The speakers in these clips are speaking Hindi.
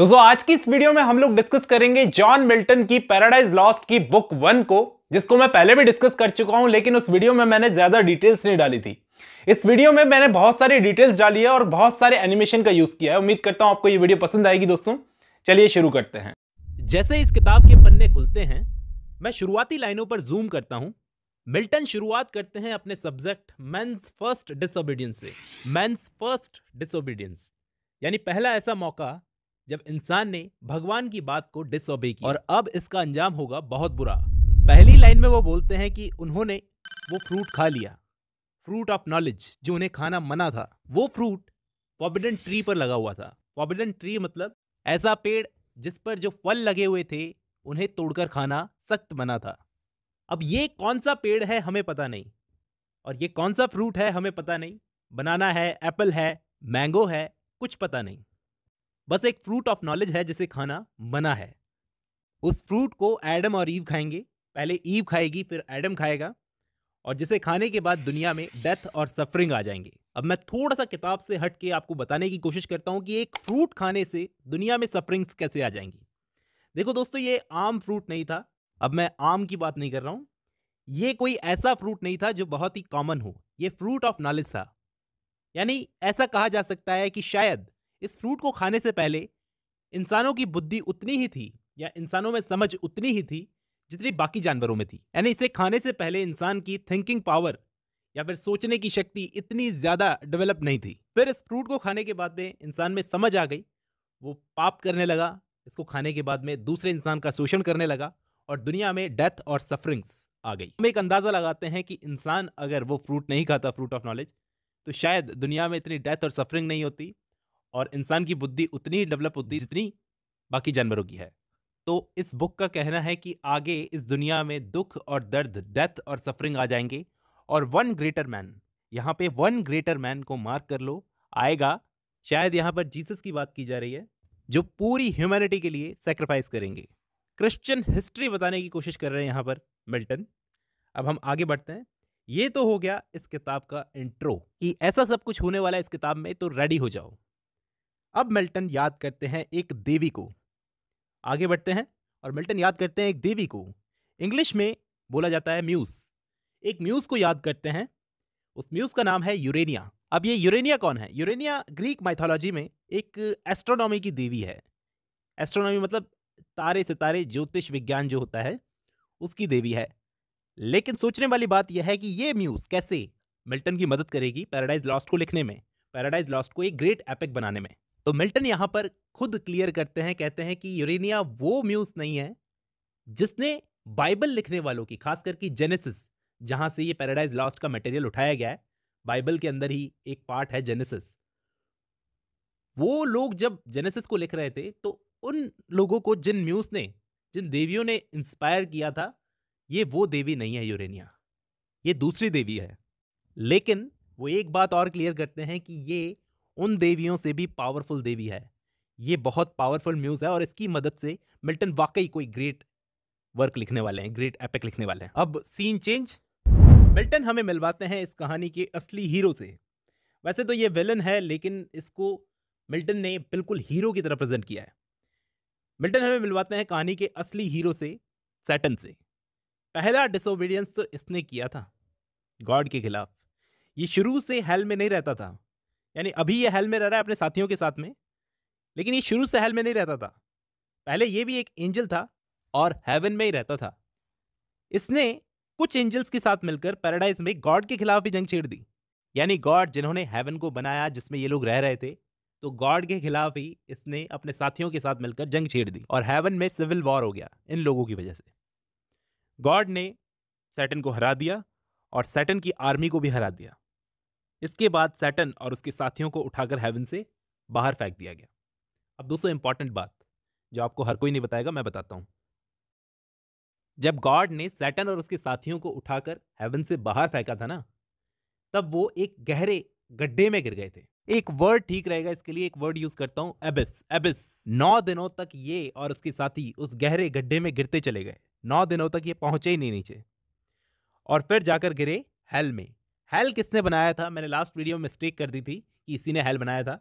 दोस्तों आज की इस वीडियो में हम लोग डिस्कस करेंगे जॉन मिल्टन की पैराडाइज लॉस्ट की बुक वन को जिसको मैं पहले भी डिस्कस कर चुका हूं लेकिन उस वीडियो में मैंने ज्यादा डिटेल्स नहीं डाली थी इस वीडियो में मैंने बहुत सारी डिटेल्स डाली है और बहुत सारे एनिमेशन का यूज किया है उम्मीद करता हूं आपको ये वीडियो पसंद आएगी दोस्तों चलिए शुरू करते हैं जैसे इस किताब के पन्ने खुलते हैं मैं शुरुआती लाइनों पर जूम करता हूं मिल्टन शुरुआत करते हैं अपने सब्जेक्ट मैं फर्स्ट डिसोबीडियंस से मैं फर्स्ट डिसोबीडियंस यानी पहला ऐसा मौका जब इंसान ने भगवान की बात को डिसोबे की और अब इसका अंजाम होगा बहुत बुरा पहली लाइन में वो बोलते हैं कि उन्होंने वो फ्रूट खा लिया फ्रूट ऑफ नॉलेज जो उन्हें खाना मना था वो फ्रूट फॉबिडन ट्री पर लगा हुआ था फॉबिडन ट्री मतलब ऐसा पेड़ जिस पर जो फल लगे हुए थे उन्हें तोड़कर खाना सख्त मना था अब ये कौन सा पेड़ है हमें पता नहीं और ये कौन सा फ्रूट है हमें पता नहीं बनाना है एप्पल है मैंगो है कुछ पता नहीं बस एक फ्रूट ऑफ नॉलेज है जिसे खाना मना है उस फ्रूट को एडम और ईव खाएंगे पहले ईव खाएगी फिर एडम खाएगा और जिसे खाने के बाद दुनिया में डेथ और सफरिंग आ जाएंगे अब मैं थोड़ा सा किताब से हट के आपको बताने की कोशिश करता हूँ कि एक फ्रूट खाने से दुनिया में सफरिंग्स कैसे आ जाएंगी देखो दोस्तों ये आम फ्रूट नहीं था अब मैं आम की बात नहीं कर रहा हूँ ये कोई ऐसा फ्रूट नहीं था जो बहुत ही कॉमन हो ये फ्रूट ऑफ नॉलेज था यानी ऐसा कहा जा सकता है कि शायद इस फ्रूट को खाने से पहले इंसानों की बुद्धि उतनी ही थी या इंसानों में समझ उतनी ही थी जितनी बाकी जानवरों में थी यानी इसे खाने से पहले इंसान की थिंकिंग पावर या फिर सोचने की शक्ति इतनी ज़्यादा डेवलप नहीं थी फिर इस फ्रूट को खाने के बाद में इंसान में समझ आ गई वो पाप करने लगा इसको खाने के बाद में दूसरे इंसान का शोषण करने लगा और दुनिया में डेथ और सफरिंग्स आ गई हम एक अंदाज़ा लगाते हैं कि इंसान अगर वो फ्रूट नहीं खाता फ्रूट ऑफ नॉलेज तो शायद दुनिया में इतनी डेथ और सफरिंग नहीं होती और इंसान की बुद्धि उतनी डेवलप होती है जितनी बाकी जानवरों की है तो इस बुक का कहना है कि आगे इस दुनिया में दुख और दर्द डेथ और सफरिंग आ जाएंगे और वन ग्रेटर मैन यहाँ पे वन ग्रेटर मैन को मार्क कर लो आएगा शायद यहाँ पर जीसस की बात की जा रही है जो पूरी ह्यूमैनिटी के लिए सेक्रीफाइस करेंगे क्रिश्चियन हिस्ट्री बताने की कोशिश कर रहे हैं यहाँ पर मिल्टन अब हम आगे बढ़ते हैं ये तो हो गया इस किताब का इंट्रो कि ऐसा सब कुछ होने वाला है इस किताब में तो रेडी हो जाओ अब मिल्टन याद करते हैं एक देवी को आगे बढ़ते हैं और मिल्टन याद करते हैं एक देवी को इंग्लिश में बोला जाता है म्यूज़ एक म्यूज़ को याद करते हैं उस म्यूज़ का नाम है यूरेनिया अब ये यूरेनिया कौन है यूरेनिया ग्रीक माइथोलॉजी में एक एस्ट्रोनॉमी की देवी है एस्ट्रोनॉमी मतलब तारे सितारे ज्योतिष विज्ञान जो होता है उसकी देवी है लेकिन सोचने वाली बात यह है कि ये म्यूज़ कैसे मिल्टन की मदद करेगी पैराडाइज लॉस्ट को लिखने में पैराडाइज लॉस्ट को एक ग्रेट एपिक बनाने में तो मिल्टन यहां पर खुद क्लियर करते हैं कहते हैं कि यूरेनिया वो म्यूज नहीं है जिसने बाइबल लिखने वालों की खास करके जेनेसिस जहां से ये पैराडाइज लॉस्ट का मटेरियल उठाया गया है बाइबल के अंदर ही एक पार्ट है जेनेसिस वो लोग जब जेनेसिस को लिख रहे थे तो उन लोगों को जिन म्यूज ने जिन देवियों ने इंस्पायर किया था ये वो देवी नहीं है यूरेनिया ये दूसरी देवी है लेकिन वो एक बात और क्लियर करते हैं कि ये उन देवियों से भी पावरफुल देवी है ये बहुत पावरफुल म्यूज है और इसकी मदद से मिल्टन वाकई कोई ग्रेट वर्क लिखने वाले हैं ग्रेट एपिक लिखने वाले हैं अब सीन चेंज मिल्टन हमें मिलवाते हैं इस कहानी के असली हीरो से वैसे तो ये विलन है लेकिन इसको मिल्टन ने बिल्कुल हीरो की तरह प्रेजेंट किया है मिल्टन हमें मिलवाते हैं कहानी के असली हीरो से सैटन से पहला डिसोबीडियंस तो इसने किया था गॉड के खिलाफ ये शुरू से हेल में नहीं रहता था यानी अभी ये हेल में रह रहा है अपने साथियों के साथ में लेकिन ये शुरू से हेल में नहीं रहता था पहले ये भी एक एंजल था और हेवन में ही रहता था इसने कुछ एंजल्स के साथ मिलकर पैराडाइज में गॉड के खिलाफ भी जंग छेड़ दी यानी गॉड जिन्होंने हेवन को बनाया जिसमें ये लोग रह रहे थे तो गॉड के खिलाफ ही इसने अपने साथियों के साथ मिलकर जंग छेड़ दी और हेवन में सिविल वॉर हो गया इन लोगों की वजह से गॉड ने सैटन को हरा दिया और सैटन की आर्मी को भी हरा दिया इसके बाद सैटन और उसके साथियों को उठाकर हेवन से बाहर फेंक दिया गया अब दोस्तों इंपॉर्टेंट बात जो आपको हर कोई नहीं बताएगा मैं बताता हूं जब गॉड ने सैटन और उसके साथियों को उठाकर हेवन से बाहर फेंका था ना तब वो एक गहरे गड्ढे में गिर गए थे एक वर्ड ठीक रहेगा इसके लिए एक वर्ड यूज करता हूं एबिस एबिस नौ दिनों तक ये और उसके साथी उस गहरे गड्ढे में गिरते चले गए नौ दिनों तक ये पहुंचे ही नहीं नीचे और फिर जाकर गिरे हेल में हेल किसने बनाया था मैंने लास्ट वीडियो में मिस्टेक कर दी थी कि इसी ने हेल बनाया था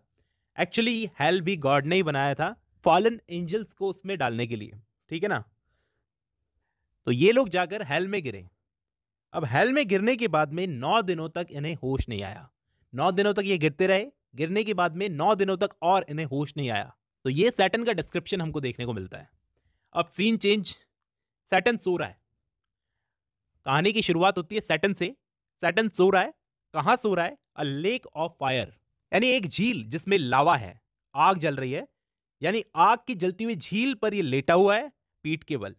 एक्चुअली हेल भी गॉड ने ही बनाया था फॉलन एंजल्स को उसमें डालने के लिए ठीक है ना तो ये लोग जाकर हेल में गिरे अब हेल में गिरने के बाद में नौ दिनों तक इन्हें होश नहीं आया नौ दिनों तक ये गिरते रहे गिरने के बाद में नौ दिनों तक और इन्हें होश नहीं आया तो ये सैटन का डिस्क्रिप्शन हमको देखने को मिलता है अब सीन चेंज सैटन सो रहा है कहानी की शुरुआत होती है सैटन से सैटन सो रहा है कहाँ सो रहा है अ लेक ऑफ फायर यानी एक झील जिसमें लावा है आग जल रही है यानी आग की जलती हुई झील पर ये लेटा हुआ है पीठ के बल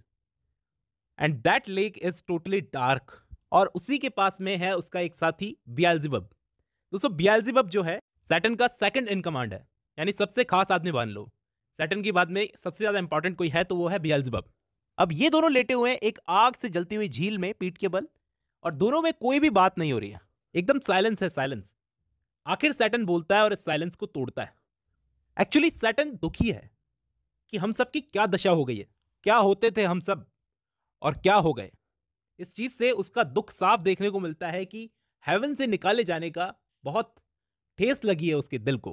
and that lake is totally dark और उसी के पास में है उसका एक साथी बियालजिब दोस्तों बियालजिब जो है सैटन का सेकंड इन कमांड है यानी सबसे खास आदमी मान लो सैटन की बात में सबसे ज़्यादा इंपॉर्टेंट कोई है तो वो है बियालजिब अब ये दोनों लेटे हुए हैं एक आग से जलती हुई झील में पीठ के बल और दोनों में कोई भी बात नहीं हो रही है एकदम साइलेंस है साइलेंस आखिर सैटन बोलता है और इस साइलेंस को तोड़ता है एक्चुअली सैटन दुखी है कि हम सब की क्या दशा हो गई है क्या होते थे हम सब और क्या हो गए इस चीज़ से उसका दुख साफ देखने को मिलता है कि हेवन से निकाले जाने का बहुत ठेस लगी है उसके दिल को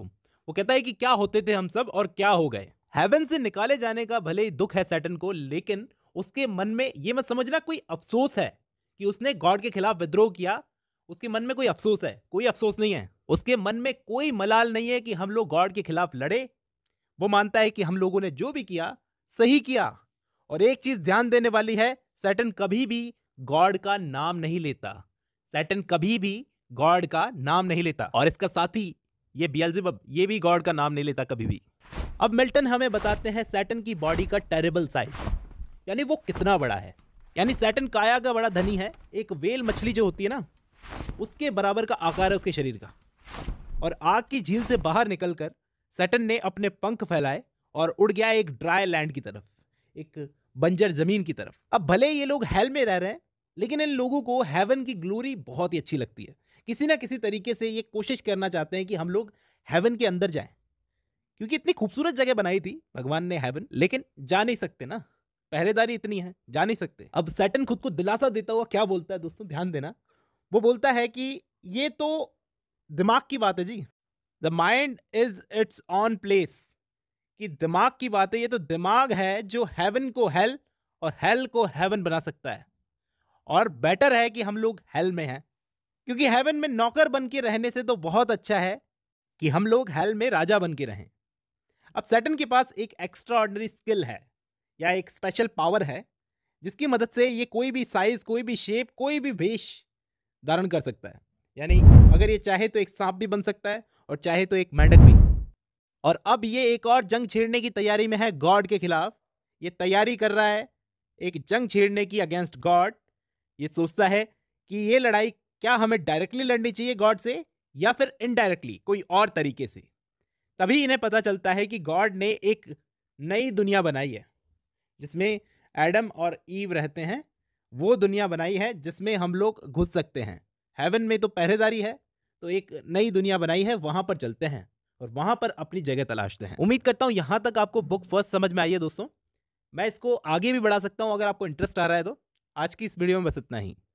वो कहता है कि क्या होते थे हम सब और क्या हो गए हेवन से निकाले जाने का भले ही दुख है सैटन को लेकिन उसके मन में ये मत समझना कोई अफसोस है कि उसने गॉड के खिलाफ विद्रोह किया उसके मन में कोई अफसोस है कोई अफसोस नहीं है उसके मन में कोई मलाल नहीं है कि हम लोग गॉड के खिलाफ लड़े वो मानता है कि हम लोगों ने जो भी किया सही किया और एक चीज ध्यान देने वाली है सैटन कभी भी गॉड का नाम नहीं लेता सैटन कभी भी गॉड का नाम नहीं लेता और इसका साथी ये बियलजिबब ये भी गॉड का नाम नहीं लेता कभी भी अब मिल्टन हमें बताते हैं सैटन की बॉडी का टेरेबल साइज यानी वो कितना बड़ा है यानी सैटन काया का बड़ा धनी है एक वेल मछली जो होती है ना उसके बराबर का आकार है उसके शरीर का और आग की झील से बाहर निकलकर सैटन ने अपने पंख फैलाए और उड़ गया एक ड्राई लैंड की तरफ एक बंजर जमीन की तरफ अब भले ये लोग हेल में रह रहे हैं लेकिन इन लोगों को हेवन की ग्लोरी बहुत ही अच्छी लगती है किसी ना किसी तरीके से ये कोशिश करना चाहते हैं कि हम लोग हेवन के अंदर जाएं क्योंकि इतनी खूबसूरत जगह बनाई थी भगवान ने हेवन लेकिन जा नहीं सकते ना पहरेदारी इतनी है जा नहीं सकते अब सैटन खुद को दिलासा देता हुआ क्या बोलता है दोस्तों ध्यान देना वो बोलता है कि ये तो दिमाग की बात है जी the mind is it's on place कि दिमाग की बात है ये तो दिमाग है जो हेवन को हेल और हेल को हेवन बना सकता है और बेटर है कि हम लोग हेल में हैं क्योंकि हेवन में नौकर बन के रहने से तो बहुत अच्छा है कि हम लोग हेल में राजा बन के रहें अब सेटन के पास एक एक्स्ट्रा ऑर्डनरी स्किल है या एक स्पेशल पावर है जिसकी मदद से ये कोई भी साइज कोई भी शेप कोई भी वेश धारण कर सकता है यानी अगर ये चाहे तो एक सांप भी बन सकता है और चाहे तो एक मेंढक भी और अब ये एक और जंग छेड़ने की तैयारी में है गॉड के खिलाफ ये तैयारी कर रहा है एक जंग छेड़ने की अगेंस्ट गॉड ये सोचता है कि ये लड़ाई क्या हमें डायरेक्टली लड़नी चाहिए गॉड से या फिर इनडायरेक्टली कोई और तरीके से तभी इन्हें पता चलता है कि गॉड ने एक नई दुनिया बनाई है जिसमें एडम और ईव रहते हैं वो दुनिया बनाई है जिसमें हम लोग घुस सकते हैं हेवन में तो पहरेदारी है तो एक नई दुनिया बनाई है वहाँ पर चलते हैं और वहाँ पर अपनी जगह तलाशते हैं उम्मीद करता हूँ यहाँ तक आपको बुक फर्स्ट समझ में आई है दोस्तों मैं इसको आगे भी बढ़ा सकता हूँ अगर आपको इंटरेस्ट आ रहा है तो आज की इस वीडियो में बस इतना ही